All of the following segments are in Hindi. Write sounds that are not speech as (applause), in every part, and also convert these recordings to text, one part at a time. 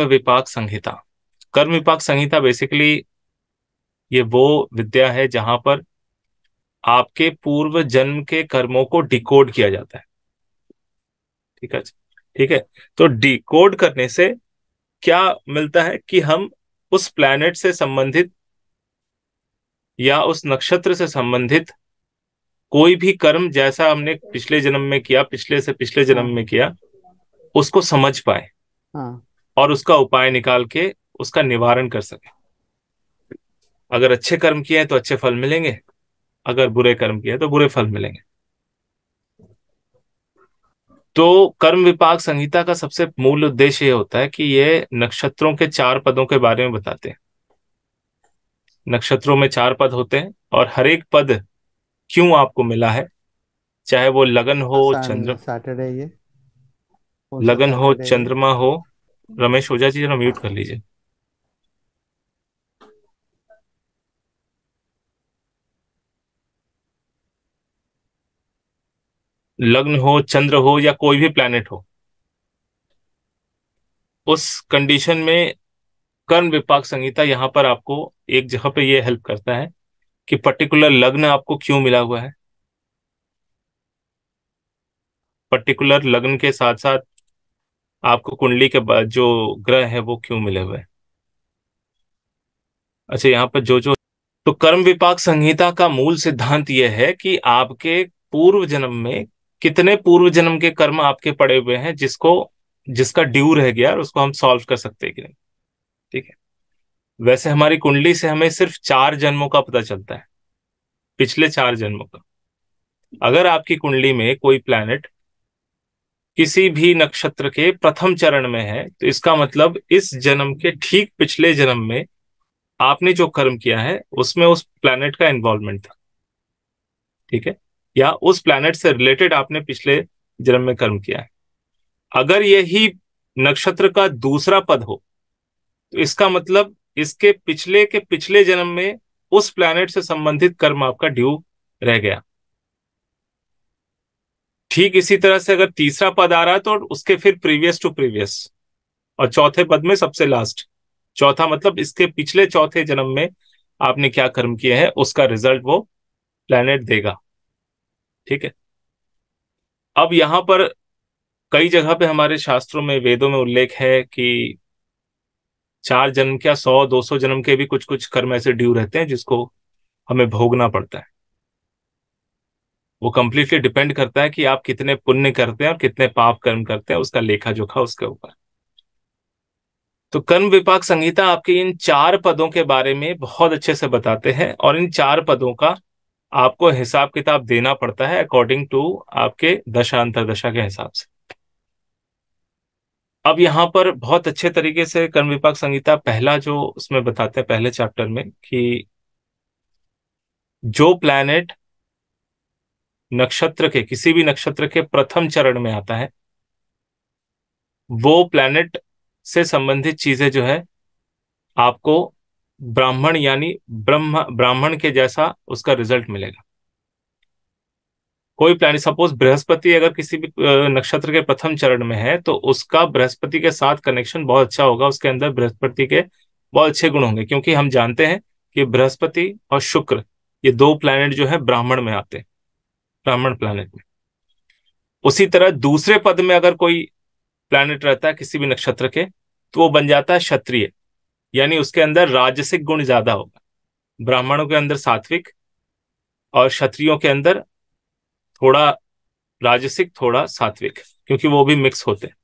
कर्म विपाक संहिता कर्म विपाक संहिता बेसिकली ये वो विद्या है जहां पर आपके पूर्व जन्म के कर्मों को डिकोड किया जाता है ठीक है ठीक है तो डिकोड करने से क्या मिलता है कि हम उस प्लैनेट से संबंधित या उस नक्षत्र से संबंधित कोई भी कर्म जैसा हमने पिछले जन्म में किया पिछले से पिछले जन्म में किया उसको समझ पाए हाँ। और उसका उपाय निकाल के उसका निवारण कर सके अगर अच्छे कर्म किए तो अच्छे फल मिलेंगे अगर बुरे कर्म किए तो बुरे फल मिलेंगे तो कर्म विपाक संहिता का सबसे मूल उद्देश्य यह होता है कि ये नक्षत्रों के चार पदों के बारे में बताते हैं नक्षत्रों में चार पद होते हैं और हर एक पद क्यों आपको मिला है चाहे वो लगन हो चंद्र सैटरडे ये लगन हो चंद्रमा हो रमेश ओझा जी जरा म्यूट कर लीजिए लग्न हो चंद्र हो या कोई भी प्लैनेट हो उस कंडीशन में कर्म विपाक संहिता यहां पर आपको एक जगह पे ये हेल्प करता है कि पर्टिकुलर लग्न आपको क्यों मिला हुआ है पर्टिकुलर लग्न के साथ साथ आपको कुंडली के जो ग्रह है वो क्यों मिले हुए अच्छा यहाँ पर जो जो तो कर्म विपाक संहिता का मूल सिद्धांत यह है कि आपके पूर्व जन्म में कितने पूर्व जन्म के कर्म आपके पड़े हुए हैं जिसको जिसका ड्यू रह गया और उसको हम सॉल्व कर सकते हैं कि नहीं ठीक है वैसे हमारी कुंडली से हमें सिर्फ चार जन्मों का पता चलता है पिछले चार जन्मों का अगर आपकी कुंडली में कोई प्लैनेट किसी भी नक्षत्र के प्रथम चरण में है तो इसका मतलब इस जन्म के ठीक पिछले जन्म में आपने जो कर्म किया है उसमें उस प्लैनेट का इन्वॉल्वमेंट था ठीक है या उस प्लैनेट से रिलेटेड आपने पिछले जन्म में कर्म किया है अगर यही नक्षत्र का दूसरा पद हो तो इसका मतलब इसके पिछले के पिछले जन्म में उस प्लैनेट से संबंधित कर्म आपका ड्यू रह गया ठीक इसी तरह से अगर तीसरा पद आ रहा है तो उसके फिर प्रीवियस टू प्रीवियस और चौथे पद में सबसे लास्ट चौथा मतलब इसके पिछले चौथे जन्म में आपने क्या कर्म किए हैं उसका रिजल्ट वो प्लेनेट देगा ठीक है अब यहां पर कई जगह पे हमारे शास्त्रों में वेदों में उल्लेख है कि चार जन्म क्या सौ दो सौ जन्म के भी कुछ कुछ कर्म ऐसे ड्यू रहते हैं जिसको हमें भोगना पड़ता है वो कंप्लीटली डिपेंड करता है कि आप कितने पुण्य करते हैं और कितने पाप कर्म करते हैं उसका लेखा जोखा उसके ऊपर तो कर्म विपाक संहिता आपके इन चार पदों के बारे में बहुत अच्छे से बताते हैं और इन चार पदों का आपको हिसाब किताब देना पड़ता है अकॉर्डिंग टू आपके दशा अंतरदशा के हिसाब से अब यहां पर बहुत अच्छे तरीके से कर्म विपाक संहिता पहला जो उसमें बताते हैं पहले चैप्टर में कि जो प्लैनेट नक्षत्र के किसी भी नक्षत्र के प्रथम चरण में आता है वो प्लैनेट से संबंधित चीजें जो है आपको ब्राह्मण यानी ब्रह्म ब्राह्मण के जैसा उसका रिजल्ट मिलेगा कोई प्लैनेट सपोज बृहस्पति अगर किसी भी नक्षत्र के प्रथम चरण में है तो उसका बृहस्पति के साथ कनेक्शन बहुत अच्छा होगा उसके अंदर बृहस्पति के बहुत अच्छे गुण होंगे क्योंकि हम जानते हैं कि बृहस्पति और शुक्र ये दो प्लैनेट जो है ब्राह्मण में आते हैं ब्राह्मण प्लानिट में उसी तरह दूसरे पद में अगर कोई प्लानिट रहता है किसी भी नक्षत्र के तो वो बन जाता है क्षत्रिय यानी उसके अंदर राजसिक गुण ज्यादा होगा ब्राह्मणों के अंदर सात्विक और क्षत्रियो के अंदर थोड़ा राजसिक थोड़ा सात्विक क्योंकि वो भी मिक्स होते हैं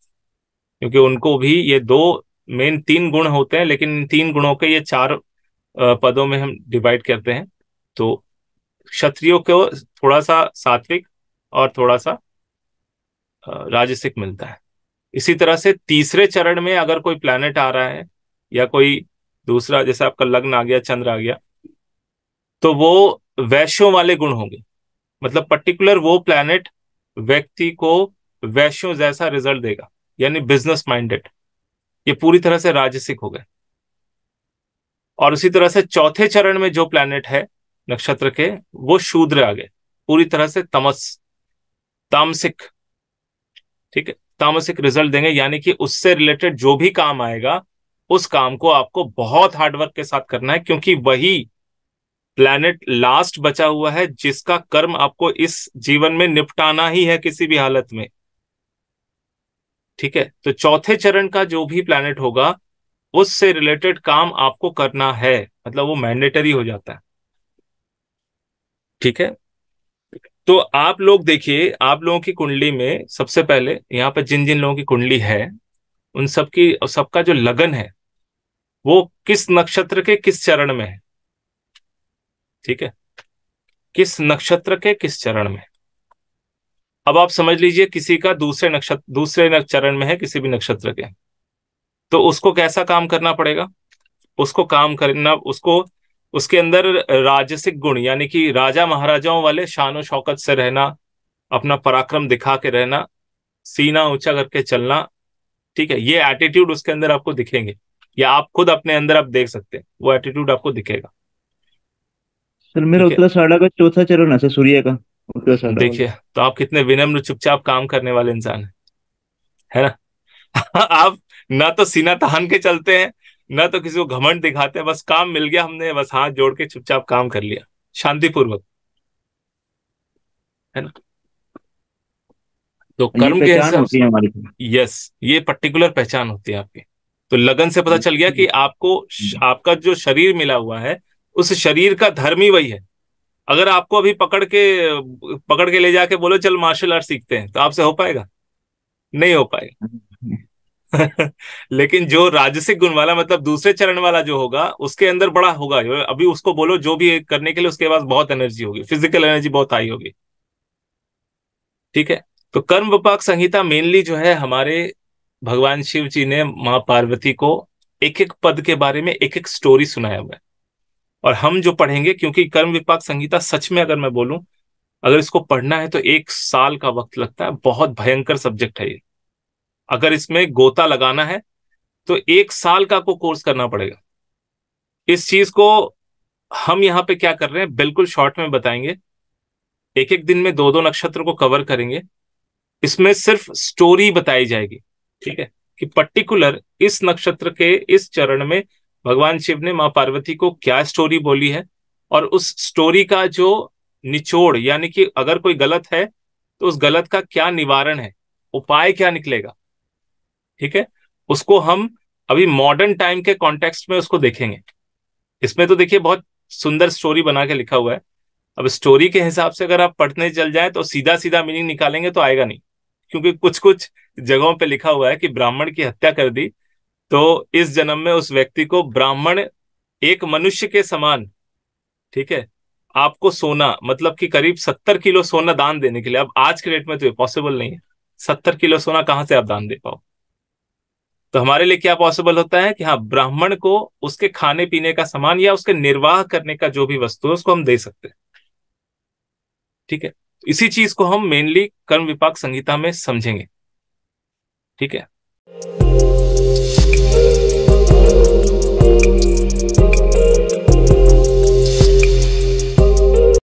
क्योंकि उनको भी ये दो मेन तीन गुण होते हैं लेकिन इन तीन गुणों के ये चार पदों में हम डिवाइड करते हैं तो क्षत्रियो को थोड़ा सा सात्विक और थोड़ा सा राजसिक मिलता है इसी तरह से तीसरे चरण में अगर कोई प्लैनेट आ रहा है या कोई दूसरा जैसे आपका लग्न आ गया चंद्र आ गया तो वो वैश्यों वाले गुण होंगे मतलब पर्टिकुलर वो प्लैनेट व्यक्ति को वैश्यों जैसा रिजल्ट देगा यानी बिजनेस माइंडेड ये पूरी तरह से राजसिक हो गए और उसी तरह से चौथे चरण में जो प्लैनेट है नक्षत्र के वो शूद्र आ गए पूरी तरह से तमस तामसिक ठीक है तामसिक रिजल्ट देंगे यानी कि उससे रिलेटेड जो भी काम आएगा उस काम को आपको बहुत हार्डवर्क के साथ करना है क्योंकि वही प्लैनेट लास्ट बचा हुआ है जिसका कर्म आपको इस जीवन में निपटाना ही है किसी भी हालत में ठीक है तो चौथे चरण का जो भी प्लैनेट होगा उससे रिलेटेड काम आपको करना है मतलब वो मैंडेटरी हो जाता है ठीक है तो आप लोग देखिए आप लोगों की कुंडली में सबसे पहले यहाँ पर जिन जिन लोगों की कुंडली है उन सबकी सबका जो लगन है वो किस नक्षत्र के किस चरण में है ठीक है किस नक्षत्र के किस चरण में अब आप समझ लीजिए किसी का दूसरे नक्षत्र दूसरे चरण में है किसी भी नक्षत्र के तो उसको कैसा काम करना पड़ेगा उसको काम करना उसको उसके अंदर राजसिक गुण यानी कि राजा महाराजाओं वाले शान शौकत से रहना अपना पराक्रम दिखा के रहना सीना ऊंचा करके चलना ठीक है ये एटीट्यूड उसके अंदर आपको दिखेंगे या आप खुद अपने अंदर आप देख सकते हैं वो एटीट्यूड आपको दिखेगा सर मेरा उत्तर साढ़ा का चौथा चरण है सूर्य का उत्तर देखिए तो आप कितने विनम्र चुपचाप काम करने वाले इंसान है है ना (laughs) आप ना तो सीना तहान के चलते हैं ना तो किसी को घमंड दिखाते हैं बस काम मिल गया हमने बस हाथ जोड़ के चुपचाप काम कर लिया शांतिपूर्वक है ना तो कर्म के हिसाब तो। यस ये पर्टिकुलर पहचान होती है आपकी तो लगन से पता हम्म। चल गया कि आपको हम्म। आपका जो शरीर मिला हुआ है उस शरीर का धर्म ही वही है अगर आपको अभी पकड़ के पकड़ के ले जाके बोलो चल मार्शल आर्ट सीखते हैं तो आपसे हो पाएगा नहीं हो पाएगा हम्म। (laughs) लेकिन जो राजसिक गुण वाला मतलब दूसरे चरण वाला जो होगा उसके अंदर बड़ा होगा अभी उसको बोलो जो भी करने के लिए उसके पास बहुत एनर्जी होगी फिजिकल एनर्जी बहुत हाई होगी ठीक है तो कर्म विपाक संहिता मेनली जो है हमारे भगवान शिव जी ने माँ पार्वती को एक एक पद के बारे में एक एक स्टोरी सुनाया हुआ है और हम जो पढ़ेंगे क्योंकि कर्म विपाक संहिता सच में अगर मैं बोलूं अगर इसको पढ़ना है तो एक साल का वक्त लगता है बहुत भयंकर सब्जेक्ट है ये अगर इसमें गोता लगाना है तो एक साल का आपको कोर्स करना पड़ेगा इस चीज को हम यहाँ पे क्या कर रहे हैं बिल्कुल शॉर्ट में बताएंगे एक एक दिन में दो दो नक्षत्र को कवर करेंगे इसमें सिर्फ स्टोरी बताई जाएगी ठीक है कि पर्टिकुलर इस नक्षत्र के इस चरण में भगवान शिव ने माँ पार्वती को क्या स्टोरी बोली है और उस स्टोरी का जो निचोड़ यानी कि अगर कोई गलत है तो उस गलत का क्या निवारण है उपाय क्या निकलेगा ठीक है उसको हम अभी मॉडर्न टाइम के कॉन्टेक्स्ट में उसको देखेंगे इसमें तो देखिए बहुत सुंदर स्टोरी बना के लिखा हुआ है अब स्टोरी के हिसाब से अगर आप पढ़ने चल जाए तो सीधा सीधा मीनिंग निकालेंगे तो आएगा नहीं क्योंकि कुछ कुछ जगहों पे लिखा हुआ है कि ब्राह्मण की हत्या कर दी तो इस जन्म में उस व्यक्ति को ब्राह्मण एक मनुष्य के समान ठीक है आपको सोना मतलब कि करीब सत्तर किलो सोना दान देने के लिए अब आज के डेट में तो ये पॉसिबल नहीं है सत्तर किलो सोना कहाँ से आप दान दे पाओ तो हमारे लिए क्या पॉसिबल होता है कि हाँ ब्राह्मण को उसके खाने पीने का सामान या उसके निर्वाह करने का जो भी वस्तु है उसको हम दे सकते हैं ठीक है इसी चीज को हम मेनली कर्म विपाक संहिता में समझेंगे ठीक है